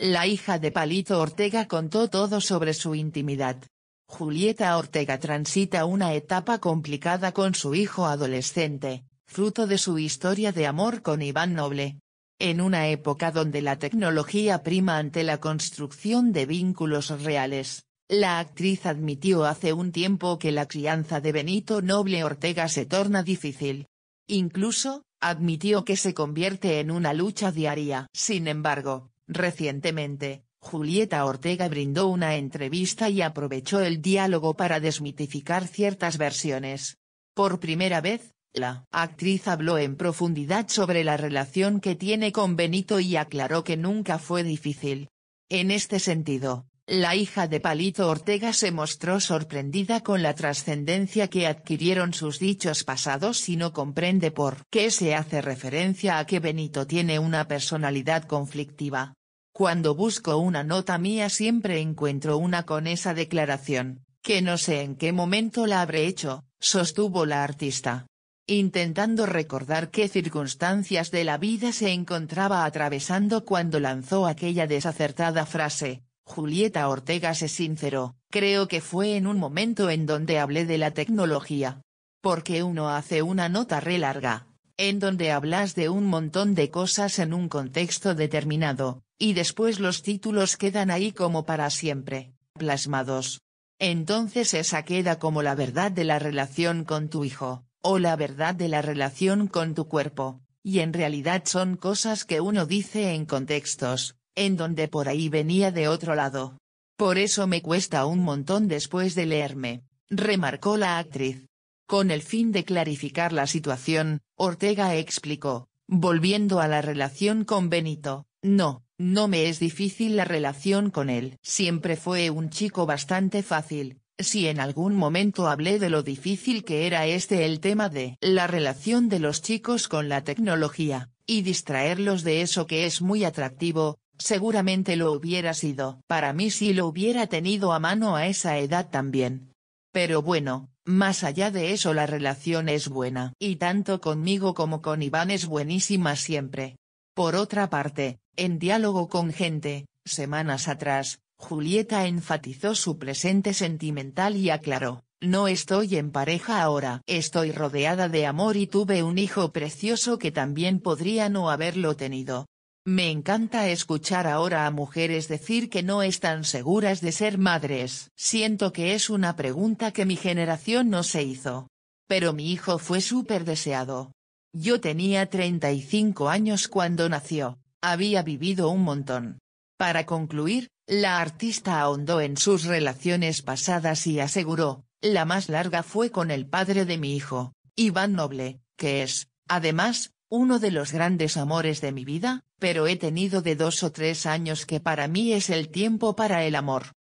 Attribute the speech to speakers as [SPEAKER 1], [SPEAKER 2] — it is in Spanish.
[SPEAKER 1] La hija de Palito Ortega contó todo sobre su intimidad. Julieta Ortega transita una etapa complicada con su hijo adolescente, fruto de su historia de amor con Iván Noble. En una época donde la tecnología prima ante la construcción de vínculos reales, la actriz admitió hace un tiempo que la crianza de Benito Noble Ortega se torna difícil. Incluso, admitió que se convierte en una lucha diaria. Sin embargo, Recientemente, Julieta Ortega brindó una entrevista y aprovechó el diálogo para desmitificar ciertas versiones. Por primera vez, la actriz habló en profundidad sobre la relación que tiene con Benito y aclaró que nunca fue difícil. En este sentido, la hija de Palito Ortega se mostró sorprendida con la trascendencia que adquirieron sus dichos pasados y no comprende por qué se hace referencia a que Benito tiene una personalidad conflictiva. Cuando busco una nota mía siempre encuentro una con esa declaración, que no sé en qué momento la habré hecho, sostuvo la artista. Intentando recordar qué circunstancias de la vida se encontraba atravesando cuando lanzó aquella desacertada frase, Julieta Ortega se sincero, creo que fue en un momento en donde hablé de la tecnología. Porque uno hace una nota re larga, en donde hablas de un montón de cosas en un contexto determinado, y después los títulos quedan ahí como para siempre, plasmados. Entonces esa queda como la verdad de la relación con tu hijo, o la verdad de la relación con tu cuerpo, y en realidad son cosas que uno dice en contextos, en donde por ahí venía de otro lado. Por eso me cuesta un montón después de leerme, remarcó la actriz. Con el fin de clarificar la situación, Ortega explicó, volviendo a la relación con Benito, no, no me es difícil la relación con él. Siempre fue un chico bastante fácil, si en algún momento hablé de lo difícil que era este el tema de la relación de los chicos con la tecnología, y distraerlos de eso que es muy atractivo, Seguramente lo hubiera sido. Para mí si lo hubiera tenido a mano a esa edad también. Pero bueno, más allá de eso la relación es buena. Y tanto conmigo como con Iván es buenísima siempre. Por otra parte, en diálogo con gente, semanas atrás, Julieta enfatizó su presente sentimental y aclaró, no estoy en pareja ahora. Estoy rodeada de amor y tuve un hijo precioso que también podría no haberlo tenido. Me encanta escuchar ahora a mujeres decir que no están seguras de ser madres. Siento que es una pregunta que mi generación no se hizo. Pero mi hijo fue súper deseado. Yo tenía 35 años cuando nació, había vivido un montón. Para concluir, la artista ahondó en sus relaciones pasadas y aseguró, la más larga fue con el padre de mi hijo, Iván Noble, que es, además, uno de los grandes amores de mi vida, pero he tenido de dos o tres años que para mí es el tiempo para el amor.